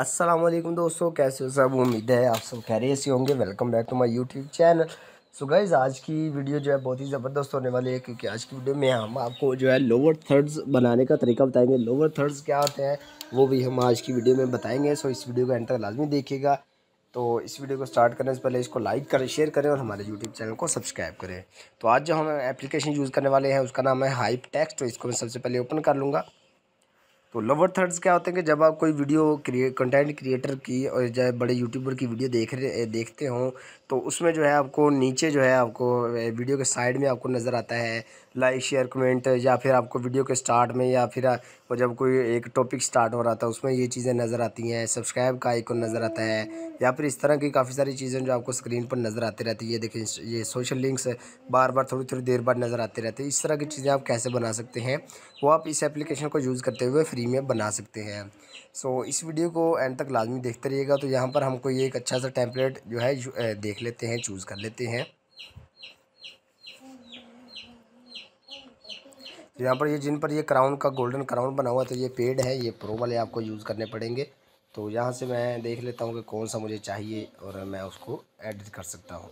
असलम दोस्तों कैसे हो सब उम्मीद है आप सब खैर ऐसे होंगे welcome back to my YouTube channel so guys आज की वीडियो जो है बहुत ही ज़बरदस्त होने वाली है क्योंकि आज की वीडियो में हम आपको जो है लोअर थर्ड्स बनाने का तरीका बताएंगे लोअर थर्ड्स क्या होते हैं वो भी हम आज की वीडियो में बताएंगे सो इस वीडियो को एंड तक लाजमी देखिएगा तो इस वीडियो को स्टार्ट करने से पहले इसको लाइक करें शेयर करें और हमारे यूट्यूब चैनल को सब्सक्राइब करें तो आज जो हम एप्लीकेशन यूज़ करने वाले हैं उसका नाम है हाइप टेक्स्ट तो इसको मैं सबसे पहले ओपन कर लूँगा तो लवर थर्ड्स क्या होते हैं कि जब आप कोई वीडियो क्रिएट कंटेंट क्रिएटर की और चाहे बड़े यूट्यूबर की वीडियो देख रहे देखते हों तो उसमें जो है आपको नीचे जो है आपको वीडियो के साइड में आपको नज़र आता है लाइक शेयर कमेंट या फिर आपको वीडियो के स्टार्ट में या फिर वो जब कोई एक टॉपिक स्टार्ट हो रहा था उसमें ये चीज़ें नज़र आती हैं सब्सक्राइब का आइकन नज़र आता है या फिर इस तरह की काफ़ी सारी चीज़ें जो आपको स्क्रीन पर नज़र आती रहती है ये ये सोशल लिंक्स बार बार थोड़ी थोड़ी देर बाद नज़र आते रहते हैं इस तरह की चीज़ें आप कैसे बना सकते हैं वो आप इस एप्लीकेशन को यूज़ करते हुए फ्री में बना सकते हैं सो so, इस वीडियो को एंड तक लाजमी देखते रहिएगा तो यहाँ पर हमको ये एक अच्छा सा टैंपलेट जो है देख लेते हैं चूज़ कर लेते हैं यहाँ पर ये जिन पर ये क्राउन का गोल्डन क्राउन बना हुआ तो ये पेड है ये प्रो वाले आपको यूज़ करने पड़ेंगे तो यहाँ से मैं देख लेता हूँ कि कौन सा मुझे चाहिए और मैं उसको एडिट कर सकता हूँ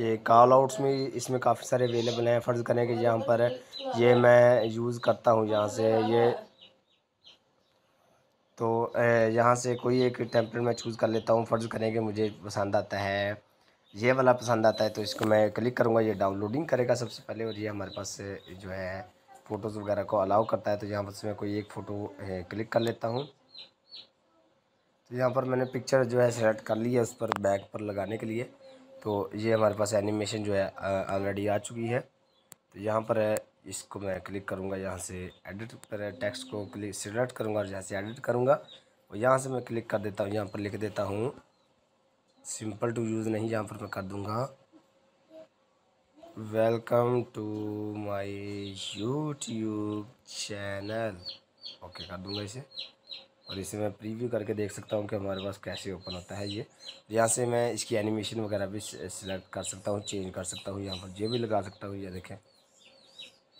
ये कॉल आउट्स में इसमें काफ़ी सारे अवेलेबल हैं फ़र्ज़ करें कि यहाँ पर ये मैं यूज़ करता हूँ यहाँ से ये तो यहाँ से कोई एक टेम्पलेट मैं चूज़ कर लेता हूँ फ़र्ज़ करें कि मुझे पसंद आता है ये वाला पसंद आता है तो इसको मैं क्लिक करूँगा ये डाउनलोडिंग करेगा सबसे पहले और ये हमारे पास जो है फ़ोटोज़ वगैरह को अलाउ करता है तो यहाँ पर से मैं कोई एक फ़ोटो क्लिक कर लेता हूँ तो यहाँ पर मैंने पिक्चर जो है सेलेक्ट कर ली है उस पर बैक पर लगाने के लिए तो ये हमारे पास एनिमेशन जो है ऑलरेडी आ चुकी है तो यहाँ पर इसको मैं क्लिक करूँगा यहाँ से एडिट पर टेक्स्ट को क्लिक सिलेक्ट करूँगा और यहाँ से एडिट करूँगा और यहाँ से मैं क्लिक कर देता हूँ यहाँ पर लिख देता हूँ सिंपल टू यूज़ नहीं यहाँ पर मैं कर दूँगा welcome to my YouTube channel okay कर दूँगा इसे और इसे मैं प्रीव्यू करके देख सकता हूँ कि हमारे पास कैसे ओपन होता है ये यहाँ से मैं इसकी एनिमेशन वगैरह भी सिलेक्ट कर सकता हूँ चेंज कर सकता हूँ यहाँ पर जो भी लगा सकता हूँ ये देखें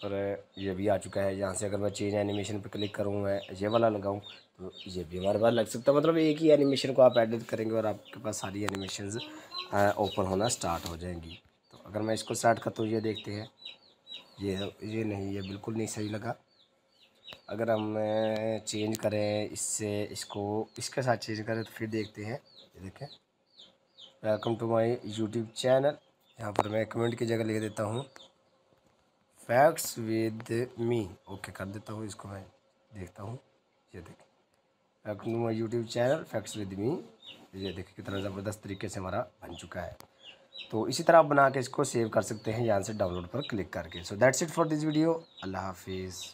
और ये भी आ चुका है यहाँ से अगर मैं चेंज एनिमेशन पर क्लिक करूँ मैं ये वाला लगाऊँ तो ये भी हमारे पास लग सकता है मतलब एक ही एनिमेशन को आप एडिट करेंगे और आपके पास सारी एनिमेशन ओपन होना स्टार्ट हो जाएंगी तो अगर मैं इसको स्टार्ट करता हूँ ये देखते हैं ये ये नहीं ये बिल्कुल नहीं सही लगा अगर हम चेंज करें इससे इसको इसके साथ चेंज करें तो फिर देखते हैं ये देखें welcome to my YouTube channel यहाँ पर मैं कमेंट की जगह लिख देता हूँ फैक्ट्स विद मी ओके कर देता हूँ इसको मैं देखता हूँ ये देखें fact YouTube channel facts with me ये देखें कितना ज़बरदस्त तरीके से हमारा बन चुका है तो इसी तरह आप बना के इसको सेव कर सकते हैं यहाँ से डाउनलोड पर क्लिक करके so that's it for this video अल्लाह हाफिज़